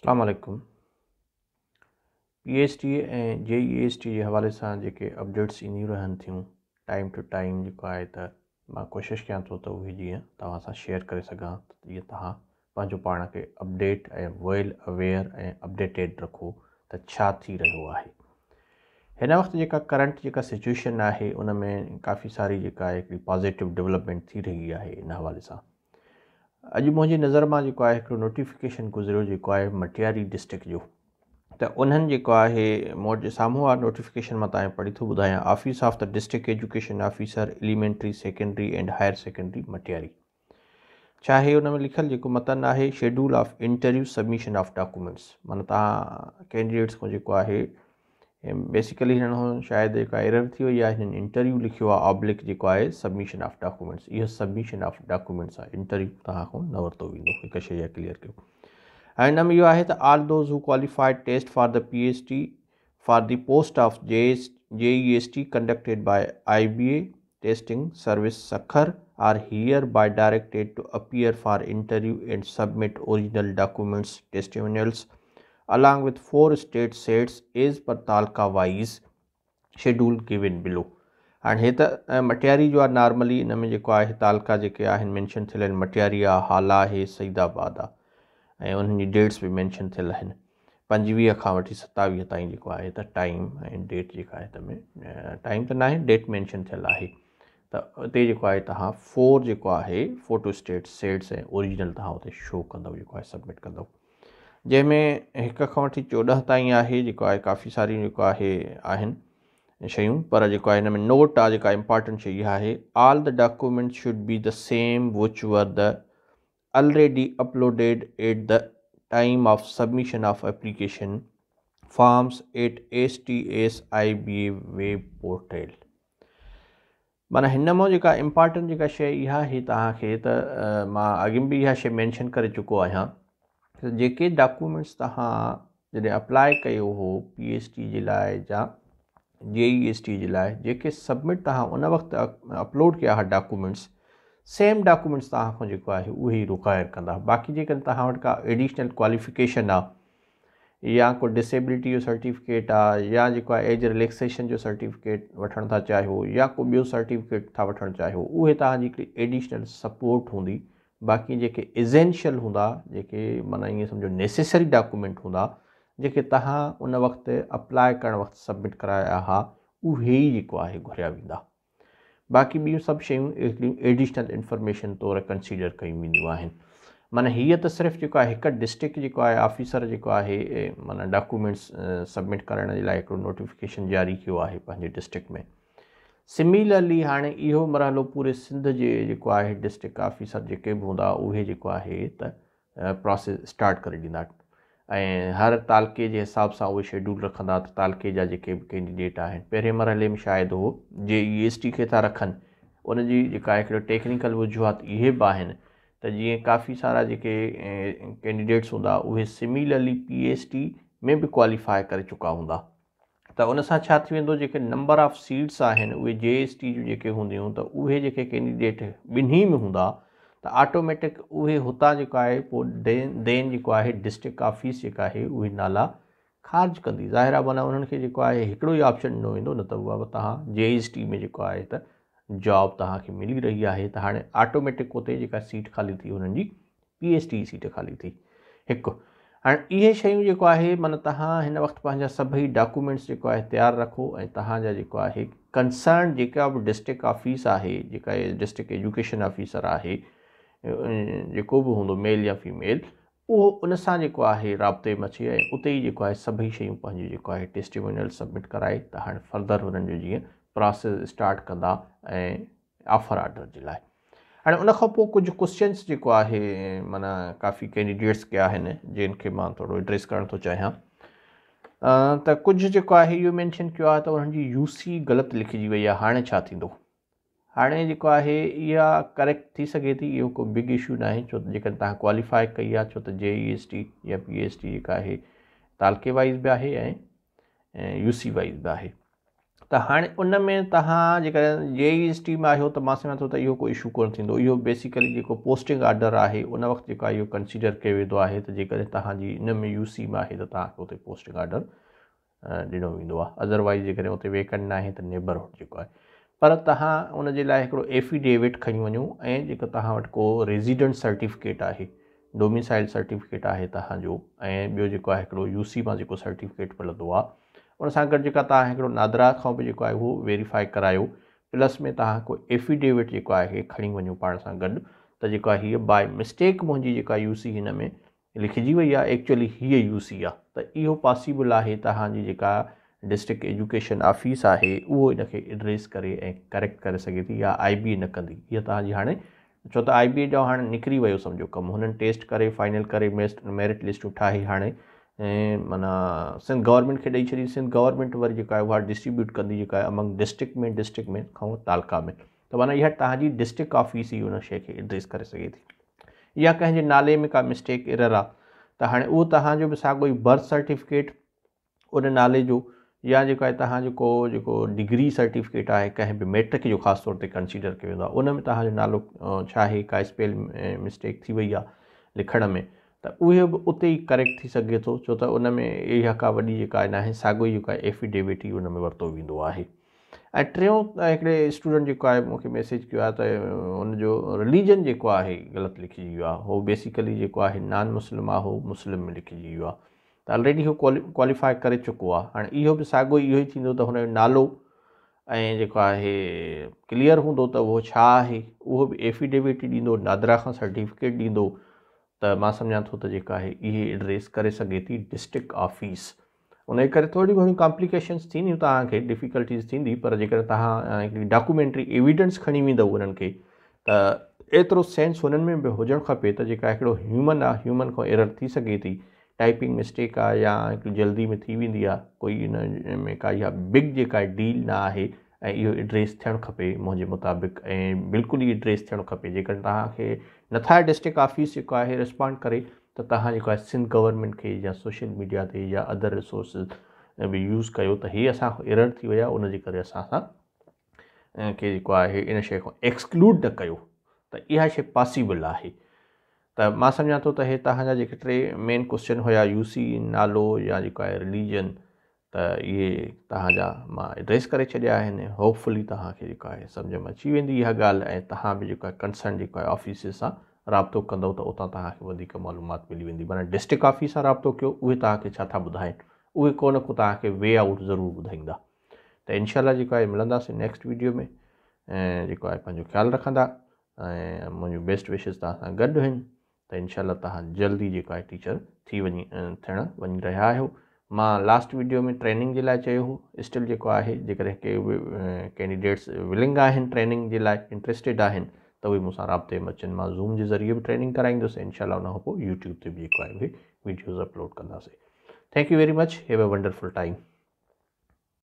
सलामकुम P S T ऐं जे E S T जे हवाले सां जेके अपडेट्स ईंदियूं रहनि थियूं टाइम टू टाइम जेको आहे त मां कोशिशि कयां थो त उहे जीअं तव्हां सां शेयर करे सघां जीअं तव्हां पंहिंजो पाण खे अपडेट ऐं वेल अवेयर ऐं अपडेटेड रखो त छा थी रहियो आहे हिन वक़्तु जेका करंट जेका सिचुएशन आहे उन में काफ़ी सारी जेका पॉज़िटिव डेवलपमेंट थी रही आहे इन हवाले सां अज मुझी नज़र में जो है हिकिड़ो नोटिफिकेशन गुज़रियो जेको आहे मटियारी डिस्ट्रिक्ट जो त उन्हनि जेको आहे मूं नोटिफिकेशन मां तव्हांखे पढ़ी थो ॿुधायां office of the district education officer elementary secondary and higher secondary Matiari छा उनमें हुन में मतन है schedule of interview submission of documents मन तव्हां कैंडिडेट्स खां जेको आहे बेसिकली हिननि खां शायदि जेका एरर थी वई आहे हिननि इंटरव्यू लिखियो आहे ऑब्लिक जेको आहे सबमिशन ऑफ डॉक्यूमेंट्स इहो सबमिशन ऑफ डॉक्यूमेंट्स आहे इंटरव्यू तव्हां खां न वरितो वेंदो हिकु शइ इहा क्लियर कयो ऐं हिन में इहो आहे त all those who qualified test for the P H T for the post of J S J E S T conducted by I B A testing service Sukkur are hereby directed to appear for interview and submit original documents testimonials along with four state sets is per talka wise schedule given below and he the eh, matiari jo normally in me jo hai talka je ke hain mention thil hain matiari hala he saidabada and eh, unni dates bhi mention thil hain 25 kha 27 tai jo hai ta time and date je ka hai ta me eh, time to na date mention thil hai ta te jo hai ta four jo hai photo state sets original ta ho te show kando jo hai submit kando जंहिंमें हिक खां वठी चोॾहं ताईं आहे जेको आहे काफ़ी सारियूं जेको आहे आहिनि शयूं पर जेको आहे हिन में नोट आहे जेका इम्पोटेंट शइ इहा आहे all the document should be the same which were the already uploaded at the time of submission of application forms at S T S I B A web portal माना हिन मां जेका important जेका शइ इहा आहे तव्हांखे त मां अॻिमें बि इहा शइ मेंशन करे चुको आहियां त जेके डॉक्यूमेंट्स तव्हां जॾहिं अप्लाई कयो हुओ पी एस टी जे लाइ जा जे ई एस टी जे लाइ जेके सबमिट तव्हां उन वक़्तु अपलोड कया हुआ डॉक्यूमेंट्स सेम डाक्यूमेंट्स तव्हां खां जेको आहे उहे ई रुकायर कंदा बाक़ी जेकॾहिं तव्हां वटि का एडिशनल क्वालिफिकेशन आहे या को डिसेबिलिटी जो सर्टिफिकेट आहे या जेको आहे एज रिलेक्सेशन जो सर्टिफिकेट वठणु था चाहियो या को ॿियो सर्टिफिकेट था वठणु चाहियो उहे तव्हांजी हिकिड़ी एडिशनल सपोर्ट हूंदी बाक़ी जेके इज़ेंशियल हूंदा जेके माना ईअं सम्झो नेसेसरी डॉक्यूमेंट हूंदा जेके तव्हां उन वक़्तु अप्लाए करणु वक़्तु सबमिट कराया हुआ उहे ई जेको आहे घुरिया वेंदा बाक़ी ॿियूं सभु शयूं एडिशनल इंफॉर्मेशन तौरु कंसीडर कयूं वेंदियूं आहिनि माना हीअ त सिर्फ़ु जेको आहे हिकु डिस्ट्रिक्ट जेको आहे ऑफिसर जेको आहे माना डॉक्यूमेंट्स सबमिट करण जे लाइ हिकिड़ो नोटिफिकेशन जारी कयो आहे पंहिंजे डिस्ट्रिक्ट में सिमिलरली हाणे इहो मरहलो पूरे सिंध जे जेको आहे डिस्ट्रिक्ट ऑफिसर जेके बि हूंदा उहे जेको आहे त प्रोसेस स्टार्ट करे ॾींदा ऐं हर तालके जे हिसाब सां उहे शेड्यूल रखंदा त तालके जा जेके बि कैंडिडेट आहिनि पहिरें मरहले में शायदि उहो जे ई एस टी खे था रखनि उनजी जेका हिकिड़ो टेक्निकल वजूहात इहे बि आहिनि त जीअं काफ़ी सारा जेके कैंडिडेट्स हूंदा उहे सिमिलरली पी एस टी में बि क्वालीफाए करे चुका हूंदा त उन सां छा थी वेंदो जेके नंबर ऑफ सीट्स आहिनि उहे जे एस टी जूं जेके हूंदियूं त उहे जेके कैंडिडेट ॿिन्ही में हूंदा त ऑटोमेटिक उहे हुतां जेको आहे पोइ देन देन जेको आहे डिस्ट्रिक्ट ऑफिस जेका आहे उहे नाला खारिज कंदी ज़ाहिर आहे माना उन्हनि खे जेको आहे हिकिड़ो ई ऑप्शन ॾिनो वेंदो न त उहा बि तव्हां जे एस टी में जेको आहे त जॉब तव्हांखे मिली रही आहे त हाणे ऑटोमेटिक उते जेका सीट ख़ाली थी हुननि जी पी एस टी सीट ख़ाली थी हिकु हाणे इहे शयूं जेको आहे माना तव्हां हिन वक़्तु पंहिंजा सभई डॉक्यूमेंट्स जेको आहे तयारु रखो ऐं तव्हांजा जेको आहे कंसर्न जेका बि डिस्ट्रिक ऑफिस आहे जेका डिस्ट्रिक एजुकेशन ऑफिसर आहे जेको बि हूंदो मेल या फीमेल उहो उनसां जेको आहे राब्ते अचे ऐं उते ई जेको आहे सभई शयूं पंहिंजो जेको आहे टिस्टिम्यूनल सब्मिट कराए त हाणे फर्दर हुननि जो जीअं प्रोसेस स्टार्ट कंदा ऐं ऑफर आडर जे लाइ हाणे उन खां पोइ कुझु कोश्चन्स जेको आहे माना काफ़ी कैंडिडेट्स कया आहिनि जंहिंखे मां थोरो एड्रेस करणु थो चाहियां त कुझु जेको आहे इहो मैंशन कयो आहे त उन्हनि जी यूसी ग़लति लिखिजी वई आहे हाणे छा थींदो हाणे जेको आहे इहा करेक्ट थी सघे थी इहो को बिग इशू न आहे छो त जेकॾहिं तव्हां क्वालिफाई कई आहे छो त जे ई एस टी या पी एस टी जेका आहे तालके वाइज़ बि आहे ऐं यू सी वाइज़ बि आहे त हाणे उन में तव्हां जेकॾहिं जे ई एस टी में आहियो त मां सम्झां थो त इहो कोई इशू कोन थींदो इहो बेसिकली जेको पोस्टिंग ऑडर आहे उन वक़्तु जेको आहे इहो कंसीडर कयो वेंदो आहे त जेकॾहिं तव्हांजी इन में यू सी में आहे त तव्हांखे हुते पोस्टिंग ऑडर ॾिनो वेंदो आहे अदरवाइज़ जेकॾहिं हुते वेकेंट न आहे त नेबरहुड जेको आहे पर तव्हां उन जे लाइ हिकिड़ो एफिडेविट खणी वञो ऐं जेको तव्हां वटि को रेसिडेंट सर्टिफिकेट आहे डोमिसाइल सर्टिफिकेट आहे तव्हांजो ऐं ॿियो जेको आहे हिकिड़ो यू सी मां जेको सर्टिफ़िकेट मिलंदो आहे उन सां गॾु जेका तव्हां हिकिड़ो नादरा खां बि जेको आहे उहो वेरीफाई करायो प्लस में तव्हां को एफिडेविट जेको आहे खणी वञो पाण सां गॾु त जेको आहे हीअ बाए मिस्टेक मुंहिंजी जेका यू सी हिन में लिखिजी वई आहे एक्चुअली हीअ यू सी आहे त इहो पॉसिबल आहे तव्हांजी जेका डिस्ट्रिक्ट एजुकेशन ऑफिस आहे उहो हिनखे एड्रेस करे ऐं करेक्ट करे सघे थी या आई बी ए न कंदी हीअ तव्हांजी हाणे छो त आई बी ए जो हाणे निकिरी वियो सम्झो कमु हुननि टेस्ट करे फाइनल करे मेस्ट मेरिट लिस्ट ठाहे हाणे ऐं माना सिंध गवर्नमेंट खे ॾेई छॾी सिंध गवर्नमेंट वरी जेका आहे उहा डिस्ट्रीब्यूट कंदी जेका आहे अमंग डिस्ट्रिक्ट में डिस्ट्रिक्ट में खां उहो तालका में त माना इहा तव्हांजी डिस्ट्रिक्ट ऑफिस ई हुन शइ खे एड्रेस करे सघे थी या कंहिंजे नाले में का मिस्टेक एरर आहे त हाणे उहो तव्हांजो बि साॻियो ई बर्थ सर्टिफिकेट उन नाले जो या जेको आहे तव्हां जेको जेको डिग्री सर्टिफिकेट आहे कंहिं बि मेट्रिक जो ख़ासि तौर ते कंसीडर कयो वेंदो आहे उन में तव्हांजो नालो छा आहे का स्पेल मिस्टेक थी वई आहे लिखण में उहे बि उते ई करेक्ट थी सघे थो छो त उन में इहा का वॾी जेका आहे न आहे साॻियो ई जेको आहे एफिडेविट ई उन में वरितो वेंदो आहे ऐं टियों हिकिड़े स्टूडेंट जेको आहे मूंखे मैसेज कयो आहे त उनजो रिलीजन जेको आहे ग़लति लिखिजी वियो आहे उहो बेसिकली जेको आहे नॉन मुस्लिम आहे उहो मुस्लिम में लिखिजी वियो आहे त ऑलरेडी उहो क्वालि क्वालीफाए करे चुको आहे हाणे इहो बि साॻियो इहो ई थींदो त हुनजो नालो ऐं जेको आहे क्लीअर हूंदो त उहो छा आहे उहो बि एफिडेविट ॾींदो नादरा खां सर्टिफिकेट ॾींदो त मां सम्झा थो त जेका आहे इहे एड्रेस करे सघे थी डिस्ट्रिक्ट ऑफिस उन जे करे थोरी घणियूं कॉम्प्लिकेशन्स थींदियूं तव्हांखे डिफिकल्टीस थींदी पर जेकर तव्हां हिकिड़ी डॉक्यूमेंट्री एविडेंस खणी वेंदव उन्हनि खे त एतिरो सेंस हुननि में बि हुजणु खपे त जेका हिकिड़ो ह्यूमन आहे ह्यूमन खां एरर थी सघे थी टाइपिंग मिस्टेक आहे या हिकिड़ी जल्दी में थी वेंदी आहे कोई इन में काई इहा बिग जेका डील न आहे ऐं इहो एड्रेस थियणु खपे मुंहिंजे मुताबिक़ ऐं बिल्कुलु ई एड्रेस थियणु खपे जेकॾहिं तव्हांखे नथा डिस्ट्रिक्ट ऑफिस जेको आहे रिस्पॉन्ड करे त तव्हां जेको आहे सिंध गवर्नमेंट खे या सोशल मीडिया ते या अदर रिसोर्सिस बि यूज़ कयो त हीअ असां एरर थी विया उनजे करे असां सां खे जेको आहे इन शइ खां एक्सक्लूड न कयो त इहा शइ पॉसिबल आहे त मां सम्झा थो त हे तव्हांजा जेके टे मेन क्वेश्चन हुया यूसी नालो या जेको आहे रिलीजन इहे तव्हांजा मां एड्रेस करे छॾिया आहिनि होपफुली तव्हांखे जेको आहे सम्झि में अची वेंदी इहा ॻाल्हि ऐं तव्हां बि जेको आहे कंसर्न जेको आहे ऑफिस सां राबितो कंदव त उतां तव्हांखे वधीक मालूमात मिली वेंदी माना डिस्ट्रिक्ट ऑफिस सां राबितो कयो उहे तव्हांखे छा था ॿुधाइनि उहे को न को तव्हांखे वे आउट ज़रूरु ॿुधाईंदा त इनशा जेको आहे मिलंदासीं नेक्स्ट वीडियो में ऐं जेको आहे पंहिंजो ख़्यालु रखंदा ऐं मुंहिंजो बेस्ट विशेस तव्हां सां गॾु आहिनि त इनशा तव्हां जल्दी जेको आहे टीचर थी वञी थियणु वञी रहिया आहियो मां लास्ट वीडियो में ट्रेनिंग के लिए चयो स्टिल जो है जेकॾहिं के कैंडिडेट्स विलिंग आहिनि ट्रेनिंग के लिए इंट्रस्टेड आहिनि तो उहे मूसा राबते में अचनि ज़ूम के ज़रिए भी ट्रेनिंग कराईंदुसि इनशाला यूट्यूब से भी वीडियोज़ अपलोड कैंक thank you very much have a wonderful time